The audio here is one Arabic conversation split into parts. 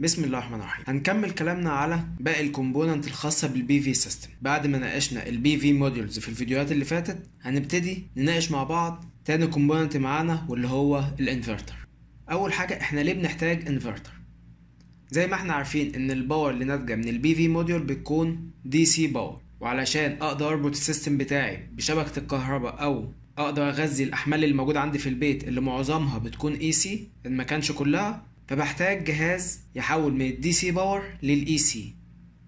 بسم الله الرحمن الرحيم هنكمل كلامنا على باقي الكومبوننت الخاصة بالبي في سيستم بعد ما ناقشنا البي في موديولز في الفيديوهات اللي فاتت هنبتدي نناقش مع بعض تاني كومبوننت معانا واللي هو الانفرتر اول حاجة احنا ليه بنحتاج انفرتر زي ما احنا عارفين ان الباور اللي ناتجة من البي في موديول بتكون دي سي باور وعلشان اقدر اربط السيستم بتاعي بشبكة الكهرباء او اقدر اغذي الاحمال اللي موجودة عندي في البيت اللي معظمها بتكون اي e سي ان ما كانش كلها فبحتاج جهاز يحول من الدي سي باور للاي سي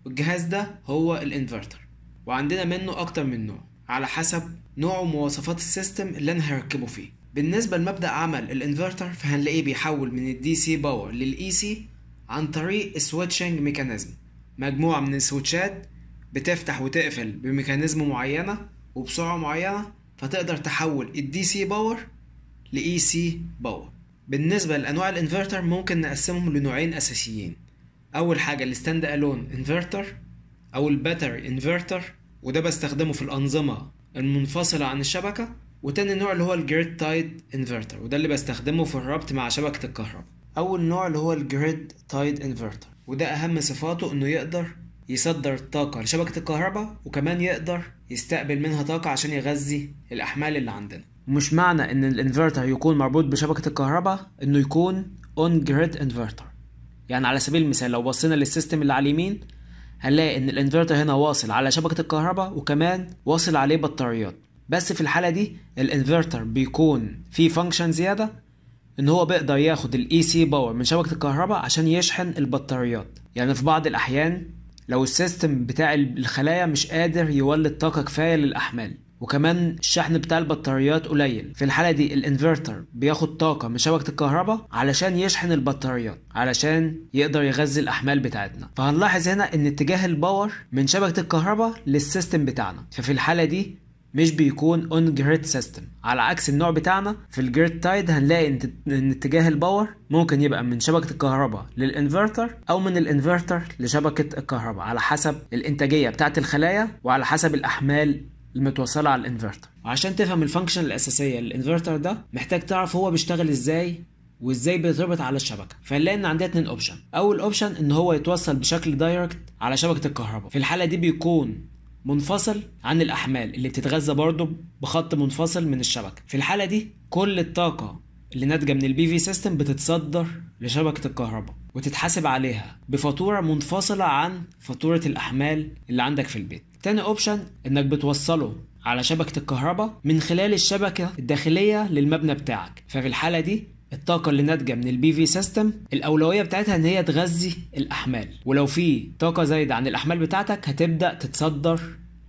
والجهاز ده هو الانفرتر وعندنا منه اكتر من نوع على حسب نوع ومواصفات السيستم اللي انا هركبه فيه بالنسبة لمبدأ عمل الانفرتر فهنلاقيه بيحول من الدي سي باور للاي سي عن طريق سويتشنج ميكانيزم مجموعة من السويتشات بتفتح وتقفل بميكانيزم معينة وبسرعة معينة فتقدر تحول الدي سي باور لاي سي باور بالنسبة لأنواع الانفرتر ممكن نقسمهم لنوعين أساسيين أول حاجة الستاند ألون انفرتر أو الباتري انفرتر وده بستخدمه في الأنظمة المنفصلة عن الشبكة وتاني نوع اللي هو الجريد تايد انفرتر وده اللي بستخدمه في الربط مع شبكة الكهرباء أول نوع اللي هو الجريد تايد انفرتر وده أهم صفاته إنه يقدر يصدر طاقة لشبكة الكهرباء وكمان يقدر يستقبل منها طاقة عشان يغذي الأحمال اللي عندنا مش معنى ان الانفرتر يكون مربوط بشبكة الكهرباء انه يكون اون جريد انفرتر يعني على سبيل المثال لو بصينا للسيستم اللي على اليمين هنلاقي ان الانفرتر هنا واصل على شبكة الكهرباء وكمان واصل عليه بطاريات بس في الحالة دي الانفرتر بيكون فيه فانكشن زيادة ان هو بيقدر ياخد الاي سي باور من شبكة الكهرباء عشان يشحن البطاريات يعني في بعض الاحيان لو السيستم بتاع الخلايا مش قادر يولد طاقة كفاية للأحمال وكمان الشحن بتاع البطاريات قليل في الحالة دي الانفرتر بياخد طاقة من شبكة الكهرباء علشان يشحن البطاريات علشان يقدر يغذي الأحمال بتاعتنا فهنلاحظ هنا إن اتجاه الباور من شبكة الكهرباء للسيستم بتاعنا ففي الحالة دي مش بيكون اون جريد سيستم على عكس النوع بتاعنا في الجريد تايد هنلاقي ان اتجاه الباور ممكن يبقى من شبكه الكهرباء للانفرتر او من الانفرتر لشبكه الكهرباء على حسب الانتاجيه بتاعه الخلايا وعلى حسب الاحمال المتوصله على الانفرتر عشان تفهم الفانكشن الاساسيه للانفرتر ده محتاج تعرف هو بيشتغل ازاي وازاي بيتربط على الشبكه فنلاقي ان عندنا اتنين اوبشن اول اوبشن ان هو يتوصل بشكل دايركت على شبكه الكهرباء في الحاله دي بيكون منفصل عن الاحمال اللي بتتغذى برضه بخط منفصل من الشبكه في الحاله دي كل الطاقه اللي ناتجه من البي في سيستم بتتصدر لشبكه الكهرباء وتتحاسب عليها بفاتوره منفصله عن فاتوره الاحمال اللي عندك في البيت تاني اوبشن انك بتوصله على شبكة الكهرباء من خلال الشبكة الداخلية للمبنى بتاعك ففي الحالة دي الطاقة اللي ناتجة من البي في سيستم الأولوية بتاعتها إن هي تغذي الأحمال ولو في طاقة زايدة عن الأحمال بتاعتك هتبدأ تتصدر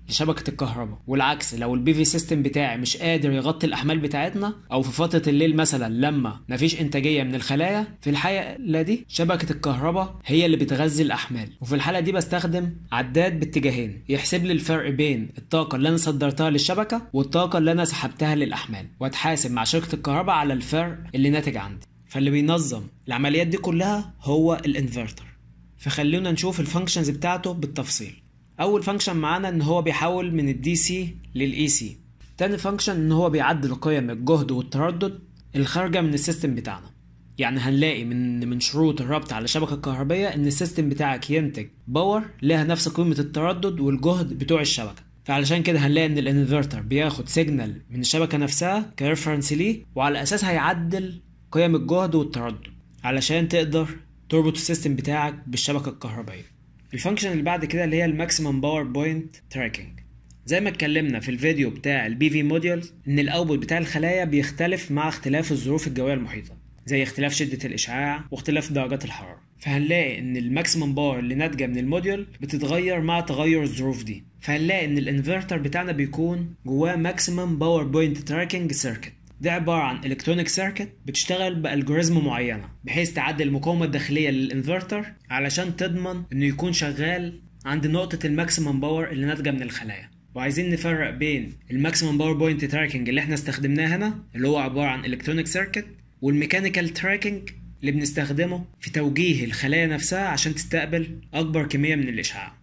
لشبكه الكهرباء والعكس لو البي في سيستم بتاعي مش قادر يغطي الاحمال بتاعتنا او في فتره الليل مثلا لما مفيش انتاجيه من الخلايا في الحاله دي شبكه الكهرباء هي اللي بتغذي الاحمال وفي الحاله دي بستخدم عداد باتجاهين يحسب لي الفرق بين الطاقه اللي انا صدرتها للشبكه والطاقه اللي انا سحبتها للاحمال واتحاسب مع شركه الكهرباء على الفرق اللي ناتج عندي فاللي بينظم العمليات دي كلها هو الانفرتر فخلونا نشوف الفانكشنز بتاعته بالتفصيل اول فانكشن معانا ان هو بيحول من الدي سي للاي سي e تاني فانكشن ان هو بيعدل قيم الجهد والتردد الخارجه من السيستم بتاعنا يعني هنلاقي من من شروط الربط على الشبكه الكهربيه ان السيستم بتاعك ينتج باور لها نفس قيمه التردد والجهد بتوع الشبكه فعلشان كده هنلاقي ان الانفرتر بياخد سيجنال من الشبكه نفسها كريفرنس ليه وعلى اساسها يعدل قيم الجهد والتردد علشان تقدر تربط السيستم بتاعك بالشبكه الكهربائيه الفانكشن اللي بعد كده اللي هي الماكسيمم باور بوينت تراكنج زي ما اتكلمنا في الفيديو بتاع البي في موديولز ان الاوتبوت بتاع الخلايا بيختلف مع اختلاف الظروف الجويه المحيطه زي اختلاف شده الاشعاع واختلاف درجات الحراره فهنلاقي ان الماكسيمم باور اللي ناتجه من الموديول بتتغير مع تغير الظروف دي فهنلاقي ان الانفرتر بتاعنا بيكون جواه ماكسيمم باور بوينت تراكنج سيركت ده عباره عن الكترونيك سيركت بتشتغل بالجوريزم معينه بحيث تعدل المقاومه الداخليه للانفرتر علشان تضمن انه يكون شغال عند نقطه الماكسيمم باور اللي ناتجه من الخلايا وعايزين نفرق بين الماكسيمم باور بوينت تراكنج اللي احنا استخدمناه هنا اللي هو عباره عن الكترونيك سيركت والميكانيكال تراكنج اللي بنستخدمه في توجيه الخلايا نفسها عشان تستقبل اكبر كميه من الاشعاع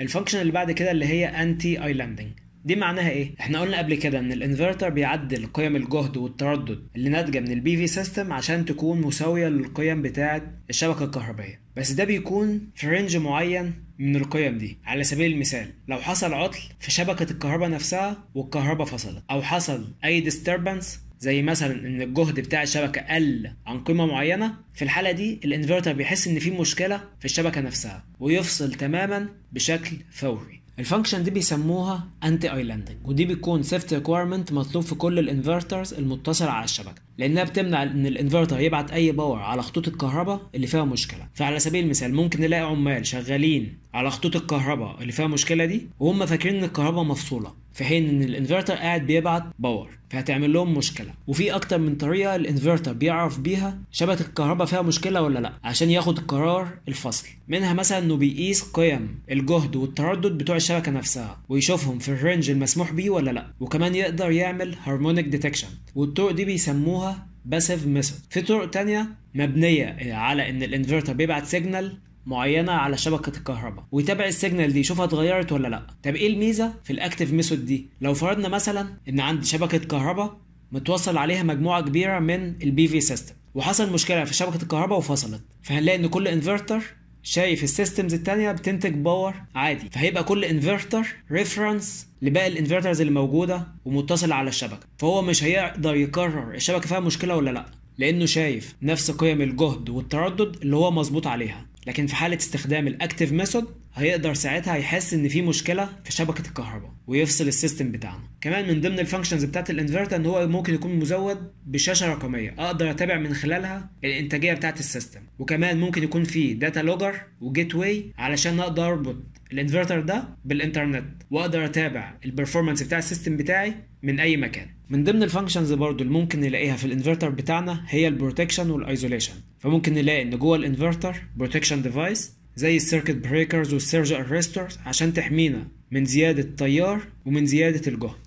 الفانكشن اللي بعد كده اللي هي انتي ايلاندنج دي معناها ايه؟ احنا قلنا قبل كده ان الانفرتر بيعدل قيم الجهد والتردد اللي ناتجه من البي في سيستم عشان تكون مساويه للقيم بتاعه الشبكه الكهربائيه بس ده بيكون في رينج معين من القيم دي على سبيل المثال لو حصل عطل في شبكه الكهرباء نفسها والكهرباء فصلت او حصل اي ديستربنس زي مثلا ان الجهد بتاع الشبكه قل عن قيمه معينه في الحاله دي الانفرتر بيحس ان في مشكله في الشبكه نفسها ويفصل تماما بشكل فوري الفانكشن دي بيسموها انتي ايلاندنج ودي بتكون سيفتي ريكويرمنت مطلوب في كل الانفرترز المتصله على الشبكه لانها بتمنع ان الانفرتر يبعت اي باور على خطوط الكهرباء اللي فيها مشكله فعلى سبيل المثال ممكن نلاقي عمال شغالين على خطوط الكهرباء اللي فيها مشكله دي وهم فاكرين ان الكهرباء مفصوله في حين ان الانفرتر قاعد بيبعت باور فهتعمل لهم مشكله وفي اكتر من طريقه الانفرتر بيعرف بيها شبكه الكهرباء فيها مشكله ولا لا عشان ياخد قرار الفصل منها مثلا انه بيقيس قيم الجهد والتردد بتوع الشبكه نفسها ويشوفهم في الرينج المسموح بيه ولا لا وكمان يقدر يعمل هارمونيك ديتكشن والطرق دي بيسموها باسيف ميثود في طرق تانية مبنية على ان الانفرتر بيبعت سيجنال معينه على شبكه الكهرباء ويتابع السيجنال دي يشوفها اتغيرت ولا لا طب ايه الميزه في الاكتيف ميثود دي لو فرضنا مثلا ان عندي شبكه كهرباء متوصل عليها مجموعه كبيره من البي في سيستم وحصل مشكله في شبكه الكهرباء وفصلت فهنلاقي ان كل انفرتر شايف السيستمز التانية بتنتج باور عادي فهيبقى كل انفرتر ريفرنس لباقي الانفرترز اللي موجودة ومتصلة على الشبكة فهو مش هيقدر يقرر الشبكة فيها مشكلة ولا لأ لأنه شايف نفس قيم الجهد والتردد اللي هو مظبوط عليها لكن في حالة استخدام الاكتف ميثود هيقدر ساعتها يحس ان في مشكله في شبكه الكهرباء ويفصل السيستم بتاعنا كمان من ضمن الفانكشنز بتاعت الانفرتر ان هو ممكن يكون مزود بشاشه رقميه اقدر اتابع من خلالها الانتاجيه بتاعت السيستم وكمان ممكن يكون في داتا لوجر وجيت واي علشان اقدر اربط الانفرتر ده بالانترنت واقدر اتابع البرفورمانس بتاع السيستم بتاعي من اي مكان من ضمن الفانكشنز برضو اللي ممكن نلاقيها في الانفرتر بتاعنا هي البروتكشن والايزوليشن فممكن نلاقي ان جوه الانفرتر بروتكشن ديفايس زي السيركت بريكرز والسيرج ارسترز عشان تحمينا من زياده التيار ومن زياده الجهد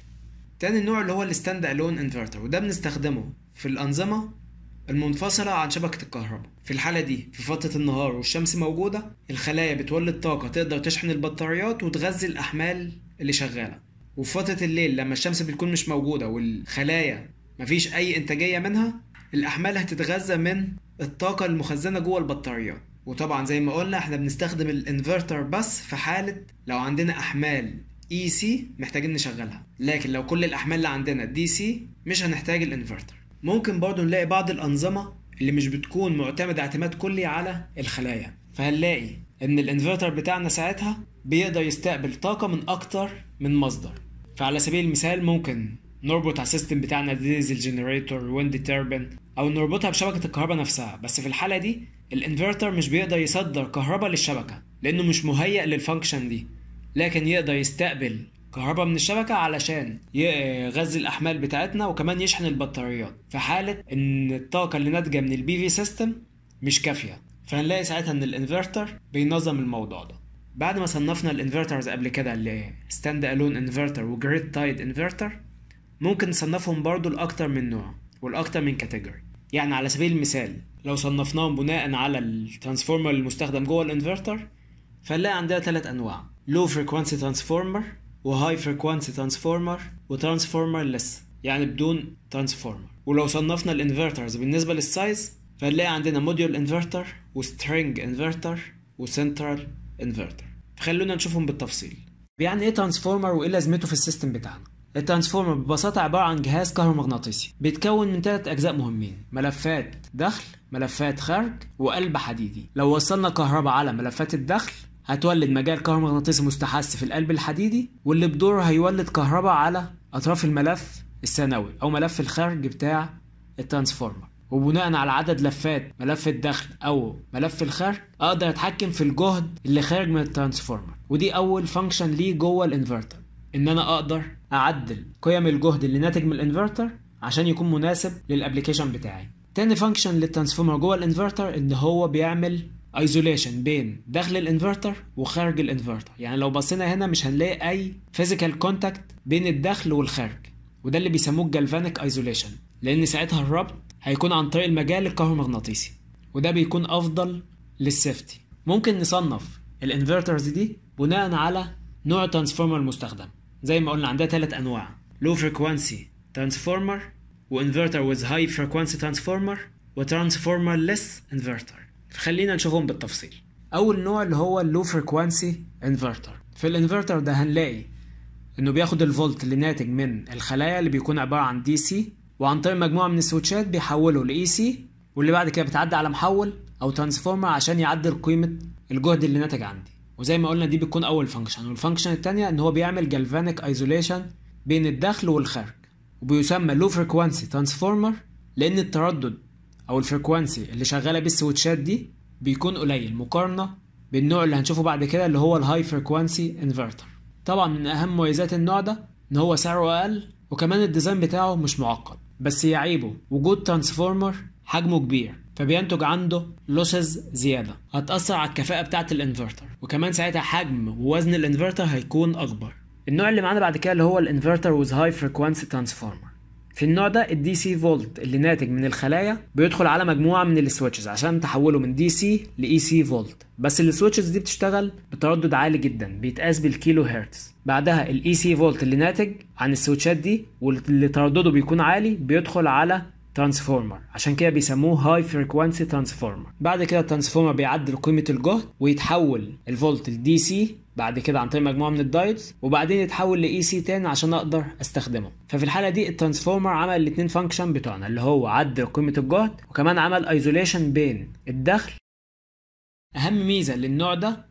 تاني النوع اللي هو الستاند الون انفرتر وده بنستخدمه في الانظمه المنفصلة عن شبكة الكهرباء في الحالة دي في فترة النهار والشمس موجودة الخلايا بتولد طاقة تقدر تشحن البطاريات وتغذي الأحمال اللي شغالة وفي فترة الليل لما الشمس بتكون مش موجودة والخلايا مفيش أي إنتاجية منها الأحمال هتتغذى من الطاقة المخزنة جوه البطاريات وطبعا زي ما قلنا احنا بنستخدم الانفرتر بس في حالة لو عندنا أحمال اي e سي محتاجين نشغلها لكن لو كل الأحمال اللي عندنا دي سي مش هنحتاج الانفرتر ممكن برضو نلاقي بعض الأنظمة اللي مش بتكون معتمدة اعتماد كلي على الخلايا فهنلاقي إن الانفرتر بتاعنا ساعتها بيقدر يستقبل طاقة من أكتر من مصدر فعلى سبيل المثال ممكن نربط على السيستم بتاعنا ديزل جنريتور ويند تيربن أو نربطها بشبكة الكهرباء نفسها بس في الحالة دي الانفرتر مش بيقدر يصدر كهرباء للشبكة لأنه مش مهيأ للفانكشن دي لكن يقدر يستقبل كهرباء من الشبكة علشان يغذي الأحمال بتاعتنا وكمان يشحن البطاريات في حالة إن الطاقة اللي ناتجة من البي في سيستم مش كافية فهنلاقي ساعتها إن الانفرتر بينظم الموضوع ده بعد ما صنفنا الانفرترز قبل كده اللي ستاند الون انفرتر وجريد تايد انفرتر ممكن نصنفهم برضو لأكتر من نوع والأكتر من كاتيجوري يعني على سبيل المثال لو صنفناهم بناء على الترانسفورمر المستخدم جوه الانفرتر فنلاقي عندنا ثلاث انواع لو فريكوانسي ترانسفورمر وهاي فريكوانسي ترانسفورمر وترانسفورمر لس يعني بدون ترانسفورمر ولو صنفنا الانفرترز بالنسبه للسايز فهنلاقي عندنا موديول انفرتر وسترينج انفرتر وسنترال انفرتر خلونا نشوفهم بالتفصيل يعني ايه ترانسفورمر وايه لازمته في السيستم بتاعنا الترانسفورمر ببساطة عبارة عن جهاز كهرومغناطيسي بيتكون من ثلاث أجزاء مهمين ملفات دخل ملفات خارج وقلب حديدي لو وصلنا كهرباء على ملفات الدخل هتولد مجال كهرومغناطيسي مستحث في القلب الحديدي واللي بدوره هيولد كهرباء على أطراف الملف الثانوي أو ملف الخارج بتاع الترانسفورمر وبناء على عدد لفات ملف الدخل او ملف الخارج اقدر اتحكم في الجهد اللي خارج من الترانسفورمر ودي اول فانكشن ليه جوه الانفرتر ان انا اقدر اعدل قيم الجهد اللي ناتج من الانفرتر عشان يكون مناسب للابلكيشن بتاعي تاني فانكشن للترانسفورمر جوه الانفرتر ان هو بيعمل ايزوليشن بين داخل الانفرتر وخارج الانفرتر يعني لو بصينا هنا مش هنلاقي اي فيزيكال كونتاكت بين الداخل والخارج وده اللي بيسموه الجلفانيك ايزوليشن لان ساعتها الربط هيكون عن طريق المجال الكهرومغناطيسي وده بيكون افضل للسيفتي ممكن نصنف الانفرترز دي بناء على نوع ترانسفورمر المستخدم زي ما قلنا عندها ثلاث انواع لو فريكوانسي ترانسفورمر وانفرتر ويز هاي فريكوانسي ترانسفورمر وترانسفورمر ليس انفرتر فخلينا نشوفهم بالتفصيل اول نوع اللي هو اللو فريكوانسي انفرتر في الانفرتر ده هنلاقي انه بياخد الفولت اللي ناتج من الخلايا اللي بيكون عباره عن دي سي وعن طريق مجموعه من السويتشات بيحوله لاي سي واللي بعد كده بتعدي على محول او ترانسفورمر عشان يعدل قيمه الجهد اللي ناتج عندي وزي ما قلنا دي بتكون اول فانكشن والفانكشن الثانيه ان هو بيعمل جالفانيك ايزوليشن بين الداخل والخارج وبيسمى لو فريكوانسي ترانسفورمر لان التردد او الفريكوانسي اللي شغاله بالسويتشات دي بيكون قليل مقارنه بالنوع اللي هنشوفه بعد كده اللي هو الهاي فريكوانسي انفرتر طبعا من اهم مميزات النوع ده ان هو سعره اقل وكمان الديزاين بتاعه مش معقد بس يعيبه وجود ترانسفورمر حجمه كبير فبينتج عنده لوسز زيادة هتأثر على الكفاءة بتاعة الانفرتر وكمان ساعتها حجم ووزن الانفرتر هيكون أكبر النوع اللي معانا بعد كده اللي هو الانفرتر وذ هاي فريكوانسي ترانسفورمر في النوع ده الدي سي فولت اللي ناتج من الخلايا بيدخل على مجموعه من السويتشز عشان تحوله من دي سي لاي سي فولت بس السويتشز دي بتشتغل بتردد عالي جدا بيتقاس بالكيلو هرتز بعدها الاي سي فولت اللي ناتج عن السويتشات دي واللي تردده بيكون عالي بيدخل على ترانسفورمر عشان كده بيسموه هاي فريكوانسي ترانسفورمر بعد كده الترانسفورمر بيعدل قيمه الجهد ويتحول الفولت لدي سي بعد كده عن طريق مجموعه من الدايتس وبعدين يتحول لاي سي e تاني عشان اقدر استخدمه ففي الحاله دي الترانسفورمر عمل الاثنين فانكشن بتوعنا اللي هو عدل قيمه الجهد وكمان عمل ايزوليشن بين الدخل اهم ميزه للنوع ده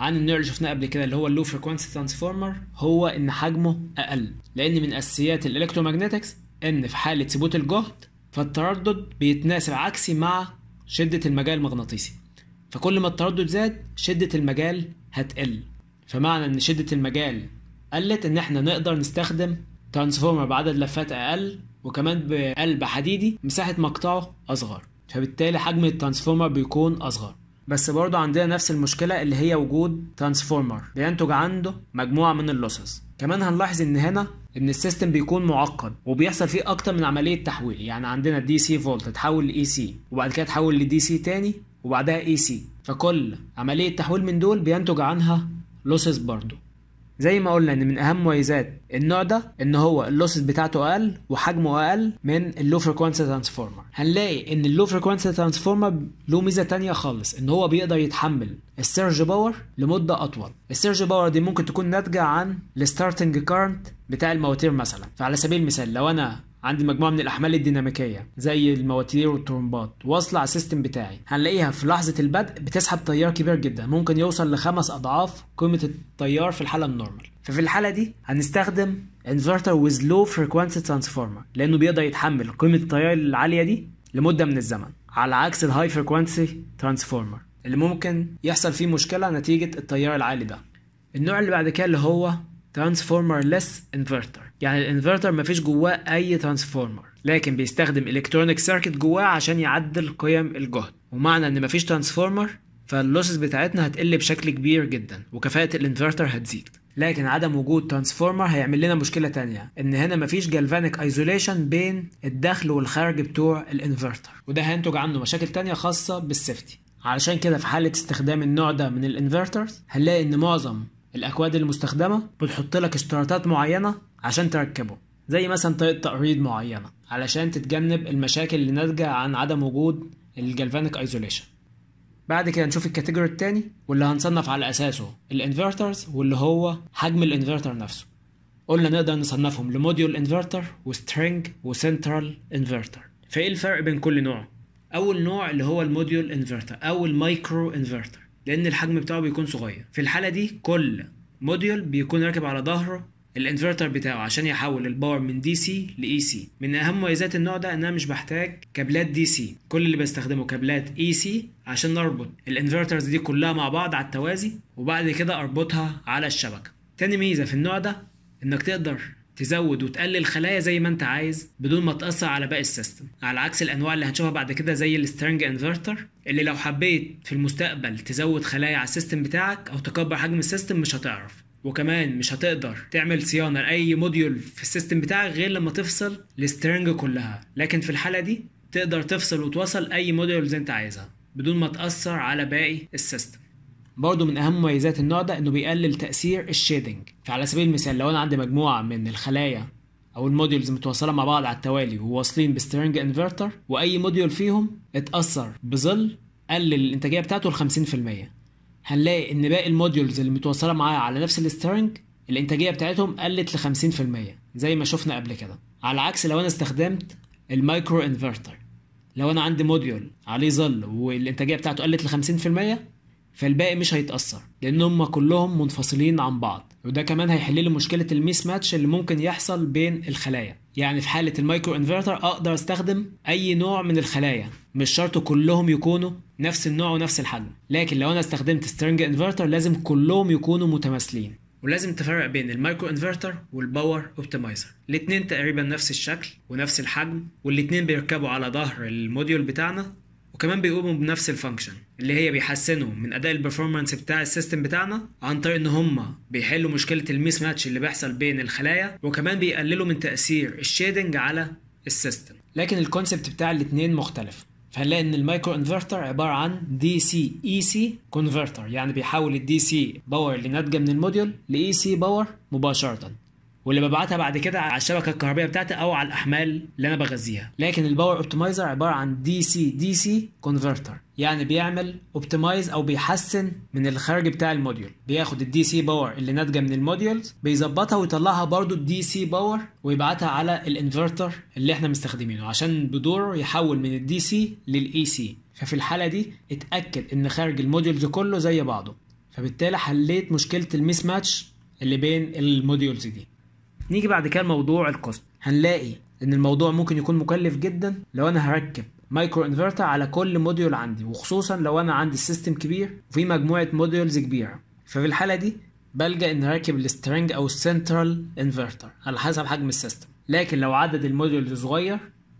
عن النوع اللي شفناه قبل كده اللي هو اللو فريكوانسي ترانسفورمر هو ان حجمه اقل لان من اساسيات الالكترومagنتكس ان في حاله ثبوت الجهد فالتردد بيتناسب عكسي مع شدة المجال المغناطيسي فكل ما التردد زاد شدة المجال هتقل فمعنى ان شدة المجال قلت ان احنا نقدر نستخدم ترانسفورمر بعدد لفات اقل وكمان بقلب حديدي مساحة مقطعه اصغر فبالتالي حجم الترانسفورمر بيكون اصغر بس برضه عندنا نفس المشكلة اللي هي وجود ترانسفورمر بينتج عنده مجموعة من اللوسز كمان هنلاحظ ان هنا ان السيستم بيكون معقد وبيحصل فيه اكتر من عمليه تحويل يعني عندنا دي سي فولت تتحول لاي سي وبعد كده تحول لدي سي تاني وبعدها اي e سي فكل عمليه تحويل من دول بينتج عنها لوسز برضو زي ما قلنا ان من اهم مميزات النوع ده ان هو اللوسز بتاعته اقل وحجمه اقل من اللو فريكوانسي ترانسفورمر هنلاقي ان اللو فريكوانسي ترانسفورمر له ميزه تانية خالص ان هو بيقدر يتحمل السيرج باور لمده اطول السيرج باور دي ممكن تكون ناتجه عن الستارتنج كارنت بتاع المواتير مثلا فعلى سبيل المثال لو انا عندي مجموعه من الاحمال الديناميكيه زي المواتير والترمبات واصله على السيستم بتاعي هنلاقيها في لحظه البدء بتسحب تيار كبير جدا ممكن يوصل لخمس اضعاف قيمه التيار في الحاله النورمال ففي الحاله دي هنستخدم انفرتر ويز لو فريكونسي ترانسفورمر لانه بيقدر يتحمل قيمه التيار العاليه دي لمده من الزمن على عكس الهاي فريكونسي ترانسفورمر اللي ممكن يحصل فيه مشكله نتيجه التيار العالي ده النوع اللي بعد كده اللي هو ترانسفورمر ليس انفرتر يعني الانفرتر مفيش جواه اي ترانسفورمر لكن بيستخدم الكترونيك سيركت جواه عشان يعدل قيم الجهد ومعنى ان مفيش ترانسفورمر فاللوسز بتاعتنا هتقل بشكل كبير جدا وكفاءة الانفرتر هتزيد لكن عدم وجود ترانسفورمر هيعمل لنا مشكلة تانية ان هنا مفيش جالفانيك ايزوليشن بين الدخل والخارج بتوع الانفرتر وده هينتج عنه مشاكل تانية خاصة بالسيفتي علشان كده في حالة استخدام النوع ده من الانفرترز هنلاقي ان معظم الاكواد المستخدمه بتحط لك اشتراطات معينه عشان تركبه زي مثلا طريقه تقريض معينه علشان تتجنب المشاكل اللي ناتجه عن عدم وجود الجلفانيك ايزوليشن بعد كده نشوف الكاتيجوري التاني واللي هنصنف على اساسه الانفرترز واللي هو حجم الانفرتر نفسه قلنا نقدر نصنفهم لموديول انفرتر وسترينج وسنترال انفرتر فايه الفرق بين كل نوع اول نوع اللي هو الموديول انفرتر او المايكرو انفرتر لان الحجم بتاعه بيكون صغير في الحاله دي كل موديول بيكون راكب على ظهره الانفرتر بتاعه عشان يحول الباور من دي سي لاي سي من اهم مميزات النوع ده ان انا مش بحتاج كابلات دي سي كل اللي بستخدمه كابلات اي e سي عشان نربط الانفرترز دي كلها مع بعض على التوازي وبعد كده اربطها على الشبكه تاني ميزه في النوع ده انك تقدر تزود وتقلل خلايا زي ما انت عايز بدون ما تاثر على باقي السيستم على عكس الانواع اللي هنشوفها بعد كده زي السترنج انفرتر اللي لو حبيت في المستقبل تزود خلايا على السيستم بتاعك او تكبر حجم السيستم مش هتعرف وكمان مش هتقدر تعمل صيانه لاي موديول في السيستم بتاعك غير لما تفصل السترنج كلها لكن في الحاله دي تقدر تفصل وتوصل اي موديولز انت عايزها بدون ما تاثر على باقي السيستم برضه من اهم مميزات النوع ده انه بيقلل تاثير الشيدنج فعلى سبيل المثال لو انا عندي مجموعه من الخلايا او الموديولز متوصله مع بعض على التوالي وواصلين بسترنج انفرتر واي موديول فيهم اتاثر بظل قلل الانتاجيه بتاعته ل 50% هنلاقي ان باقي الموديولز اللي متوصله معايا على نفس السترنج الانتاجيه بتاعتهم قلت ل 50% زي ما شفنا قبل كده على عكس لو انا استخدمت المايكرو انفرتر لو انا عندي موديول عليه ظل والانتاجيه بتاعته قلت ل 50% فالباقي مش هيتأثر لأن هما كلهم منفصلين عن بعض وده كمان هيحل لي مشكلة الميس ماتش اللي ممكن يحصل بين الخلايا يعني في حالة المايكرو انفرتر أقدر أستخدم أي نوع من الخلايا مش شرط كلهم يكونوا نفس النوع ونفس الحجم لكن لو أنا استخدمت سترنج انفرتر لازم كلهم يكونوا متماثلين ولازم تفرق بين المايكرو انفرتر والباور اوبتمايزر الاتنين تقريبا نفس الشكل ونفس الحجم والاتنين بيركبوا على ظهر الموديول بتاعنا وكمان بيقوموا بنفس الفانكشن اللي هي بيحسنوا من اداء البرفورمانس بتاع السيستم بتاعنا عن طريق ان هم بيحلوا مشكله الميس ماتش اللي بيحصل بين الخلايا وكمان بيقللوا من تاثير الشيدنج على السيستم لكن الكونسبت بتاع الاثنين مختلف فهنلاقي ان المايكرو انفرتر عباره عن دي سي اي سي كونفرتر يعني بيحول الدي سي باور اللي ناتجه من الموديول لاي سي باور مباشره واللي ببعتها بعد كده على الشبكه الكهربائيه بتاعتي او على الاحمال اللي انا بغذيها لكن الباور اوبتمايزر عباره عن دي سي دي سي كونفرتر يعني بيعمل اوبتمايز او بيحسن من الخارج بتاع الموديول بياخد الدي سي باور اللي ناتجه من الموديولز بيظبطها ويطلعها برضو الدي سي باور ويبعتها على الانفرتر اللي احنا مستخدمينه عشان بدوره يحول من الدي سي للاي سي e ففي الحاله دي اتاكد ان خارج الموديولز كله زي بعضه فبالتالي حليت مشكله الميس ماتش اللي بين الموديولز دي نيجي بعد كده لموضوع الكوست هنلاقي ان الموضوع ممكن يكون مكلف جدا لو انا هركب مايكرو انفرتر على كل موديول عندي وخصوصا لو انا عندي سيستم كبير وفي مجموعه موديولز كبيره ففي الحاله دي بلجا ان اركب السترنج او السنترال انفرتر على حسب حجم السيستم لكن لو عدد الموديولز صغير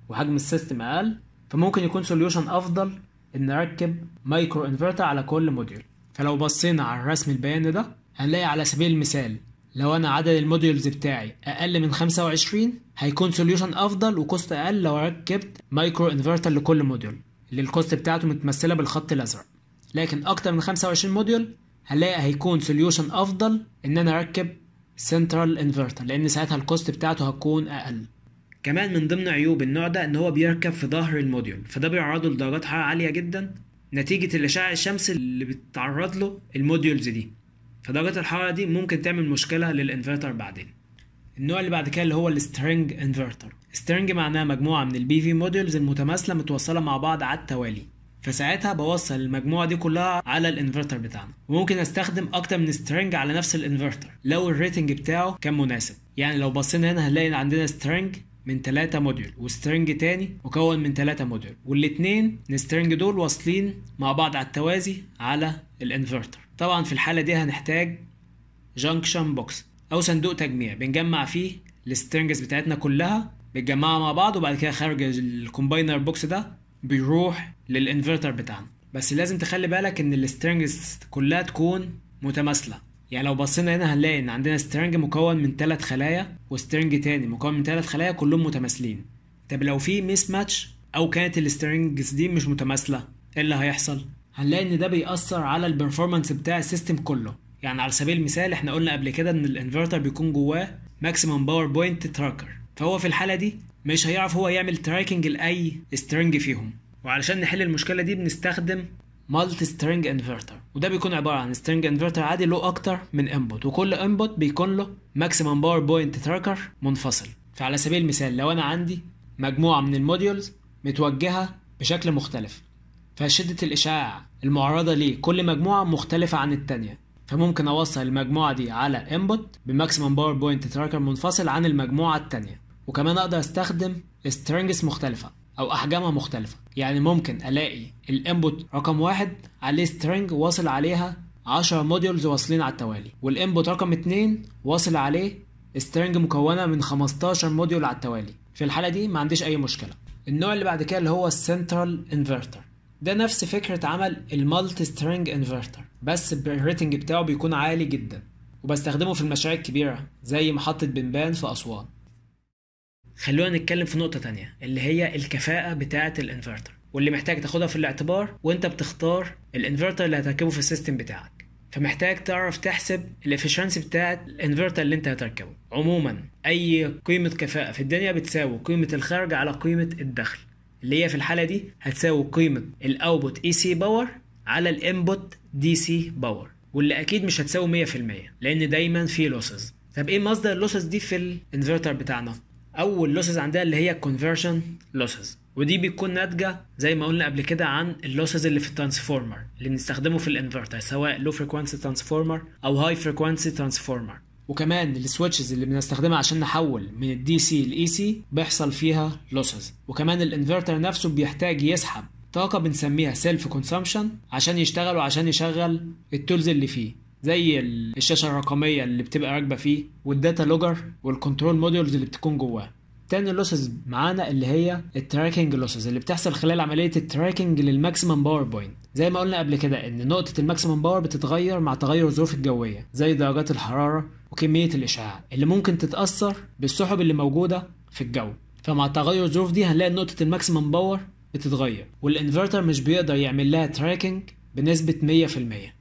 وحجم السيستم اقل فممكن يكون سوليوشن افضل ان اركب مايكرو انفرتر على كل موديول فلو بصينا على الرسم البياني ده هنلاقي على سبيل المثال لو انا عدد الموديولز بتاعي اقل من 25 هيكون سوليوشن افضل وكوست اقل لو ركبت مايكرو انفرتر لكل موديول اللي الكوست بتاعته متمثله بالخط الازرق لكن اكتر من 25 موديول هلاقي هيكون سوليوشن افضل ان انا اركب سنترال انفرتر لان ساعتها الكوست بتاعته هتكون اقل كمان من ضمن عيوب النوع ده ان هو بيركب في ظهر الموديول فده بيعرضه لدرجات حراره عاليه جدا نتيجه الاشعه الشمس اللي بتتعرض له الموديولز دي فدرجة الحرارة دي ممكن تعمل مشكلة للإنفرتر بعدين النوع اللي بعد كده اللي هو السترنج انفرتر سترنج معناها مجموعة من البي في موديولز المتماثلة متوصلة مع بعض على التوالي فساعتها بوصل المجموعة دي كلها على الانفرتر بتاعنا وممكن استخدم اكتر من سترنج على نفس الانفرتر لو الريتنج بتاعه كان مناسب يعني لو بصينا هنا هنلاقي عندنا سترنج من 3 موديول وسترنج تاني مكون من 3 موديول والاثنين السترنج دول واصلين مع بعض على التوازي على الانفرتر طبعا في الحالة دي هنحتاج جانكشن بوكس أو صندوق تجميع بنجمع فيه السترنجز بتاعتنا كلها بنجمعها مع بعض وبعد كده خارج الكومباينر بوكس ده بيروح للانفرتر بتاعنا بس لازم تخلي بالك ان السترنجز كلها تكون متماثله يعني لو بصينا هنا هنلاقي ان عندنا سترنج مكون من ثلاث خلايا وسترنج تاني مكون من ثلاث خلايا كلهم متماثلين طب لو في ميس ماتش او كانت السترنجز دي مش متماثله ايه اللي هيحصل هنلاقي ان ده بيأثر على البرفورمانس بتاع السيستم كله يعني على سبيل المثال احنا قلنا قبل كده ان الانفرتر بيكون جواه ماكسيمم باور بوينت تراكر فهو في الحاله دي مش هيعرف هو يعمل تراكنج لاي سترنج فيهم وعلشان نحل المشكله دي بنستخدم مالتي سترنج انفرتر وده بيكون عباره عن سترنج انفرتر عادي له اكتر من انبوت وكل انبوت بيكون له ماكسيمم باور بوينت تراكر منفصل فعلى سبيل المثال لو انا عندي مجموعه من الموديولز متوجهه بشكل مختلف فشدة الإشعاع المعرضة ليه كل مجموعة مختلفة عن التانية فممكن أوصل المجموعة دي على input بماكسيمم بوينت تراكر منفصل عن المجموعة التانية وكمان أقدر أستخدم strings مختلفة أو أحجامها مختلفة يعني ممكن ألاقي الانبوت رقم واحد عليه string واصل عليها 10 موديولز واصلين على التوالي والانبوت رقم اتنين واصل عليه string مكونة من 15 موديول على التوالي في الحالة دي ما عنديش أي مشكلة النوع اللي بعد كده اللي هو السنترال انفرتر ده نفس فكرة عمل المالتي سترينج انفرتر بس الريتنج بتاعه بيكون عالي جدا وبستخدمه في المشاريع الكبيرة زي محطة بنبان في أسوان خلونا نتكلم في نقطة تانية اللي هي الكفاءة بتاعة الانفرتر واللي محتاج تاخدها في الاعتبار وانت بتختار الانفرتر اللي هتركبه في السيستم بتاعك فمحتاج تعرف تحسب الافشنسي بتاعه الانفرتر اللي انت هتركبه عموما اي قيمه كفاءه في الدنيا بتساوي قيمه الخارج على قيمه الدخل اللي هي في الحالة دي هتساوي قيمة الاوتبوت اي سي باور على الانبوت دي سي باور واللي اكيد مش هتساوي 100% لان دايما في لوسز طب ايه مصدر اللوسز دي في الانفرتر بتاعنا اول لوسز عندها اللي هي الكونفرجن لوسز ودي بتكون ناتجه زي ما قلنا قبل كده عن اللوسز اللي في الترانسفورمر اللي بنستخدمه في الانفرتر سواء لو فريكوانسي ترانسفورمر او هاي فريكوانسي ترانسفورمر وكمان السويتشز اللي بنستخدمها عشان نحول من الدي سي لاي سي e بيحصل فيها لوسز وكمان الانفرتر نفسه بيحتاج يسحب طاقه بنسميها سيلف كونسامشن عشان يشتغل وعشان يشغل التولز اللي فيه زي الشاشه الرقميه اللي بتبقى راكبه فيه والداتا لوجر والكنترول موديولز اللي بتكون جواه تاني لوسز معانا اللي هي التراكنج لوسز اللي بتحصل خلال عمليه التراكنج للماكسيمم باور بوينت زي ما قلنا قبل كده ان نقطه الماكسيمم باور بتتغير مع تغير الظروف الجويه زي درجات الحراره وكميه الاشعاع اللي ممكن تتاثر بالسحب اللي موجوده في الجو فمع تغير الظروف دي هنلاقي نقطه الماكسيمم باور بتتغير والانفرتر مش بيقدر يعمل لها تراكنج بنسبة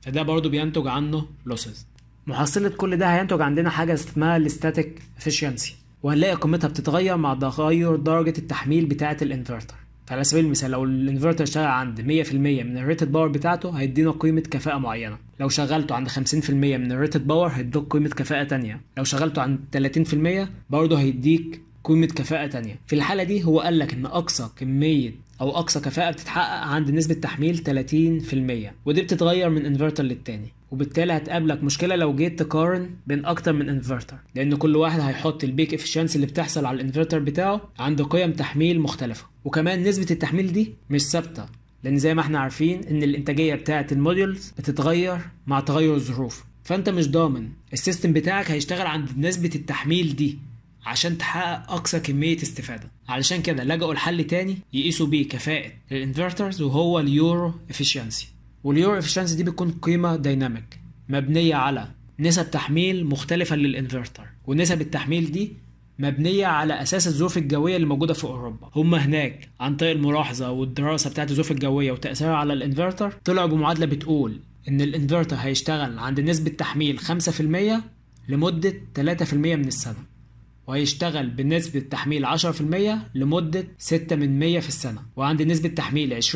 100% فده برضو بينتج عنه لوسز محصلة كل ده هينتج عندنا حاجة اسمها الاستاتيك efficiency وهنلاقي قيمتها بتتغير مع تغير درجة التحميل بتاعة الانفرتر فعلى سبيل المثال لو الانفرتر شغال عند 100% من الريتد باور بتاعته هيدينا قيمة كفاءة معينة لو شغلته عند 50% من الريتد باور هيدوك قيمة كفاءة تانية لو شغلته عند 30% برضه هيديك قيمة كفاءة تانية في الحالة دي هو قال لك إن أقصى كمية او اقصى كفاءه بتتحقق عند نسبه تحميل 30% ودي بتتغير من انفرتر للتاني وبالتالي هتقابلك مشكله لو جيت تقارن بين اكتر من انفرتر لان كل واحد هيحط البيك افشنسي اللي بتحصل على الانفرتر بتاعه عند قيم تحميل مختلفه وكمان نسبه التحميل دي مش ثابته لان زي ما احنا عارفين ان الانتاجيه بتاعه الموديولز بتتغير مع تغير الظروف فانت مش ضامن السيستم بتاعك هيشتغل عند نسبه التحميل دي عشان تحقق اقصى كميه استفاده علشان كده لجأوا لحل تاني يقيسوا بيه كفاءه الانفرترز وهو اليورو افشنسي واليورو افشنسي دي بتكون قيمه دايناميك مبنيه على نسب تحميل مختلفه للانفرتر ونسب التحميل دي مبنية على أساس الظروف الجوية اللي موجودة في أوروبا هم هناك عن طريق الملاحظة والدراسة بتاعت الظروف الجوية وتأثيرها على الانفرتر طلعوا بمعادلة بتقول إن الانفرتر هيشتغل عند نسبة تحميل 5% لمدة 3% من السنة وهيشتغل بنسبة تحميل 10% لمدة 6 من 100 في السنة وعندي نسبة تحميل 20%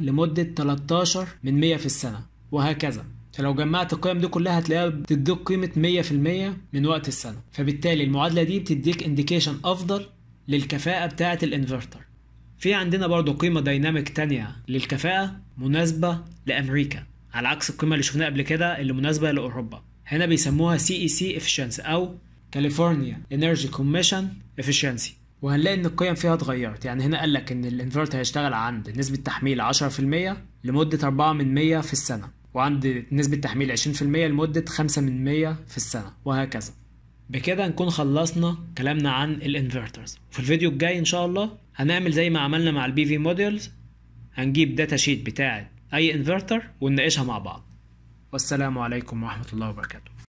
لمدة 13 من 100 في السنة وهكذا فلو جمعت القيم دي كلها هتلاقيها بتديك قيمة 100% من وقت السنة فبالتالي المعادلة دي بتديك انديكيشن أفضل للكفاءة بتاعة الانفرتر في عندنا برضو قيمة دايناميك تانية للكفاءة مناسبة لأمريكا على عكس القيمة اللي شفناها قبل كده اللي مناسبة لأوروبا هنا بيسموها سي اي سي او كاليفورنيا انرجي كوميشن افشنسي وهنلاقي ان القيم فيها اتغيرت يعني هنا قال لك ان الانفرتر هيشتغل عند نسبه تحميل 10% لمده 4 من 100 في السنه وعند نسبه تحميل 20% لمده 5 من 100 في السنه وهكذا بكده نكون خلصنا كلامنا عن الانفرترز في الفيديو الجاي ان شاء الله هنعمل زي ما عملنا مع البي في موديلز هنجيب داتا شيت بتاعه اي انفرتر ونناقشها مع بعض والسلام عليكم ورحمه الله وبركاته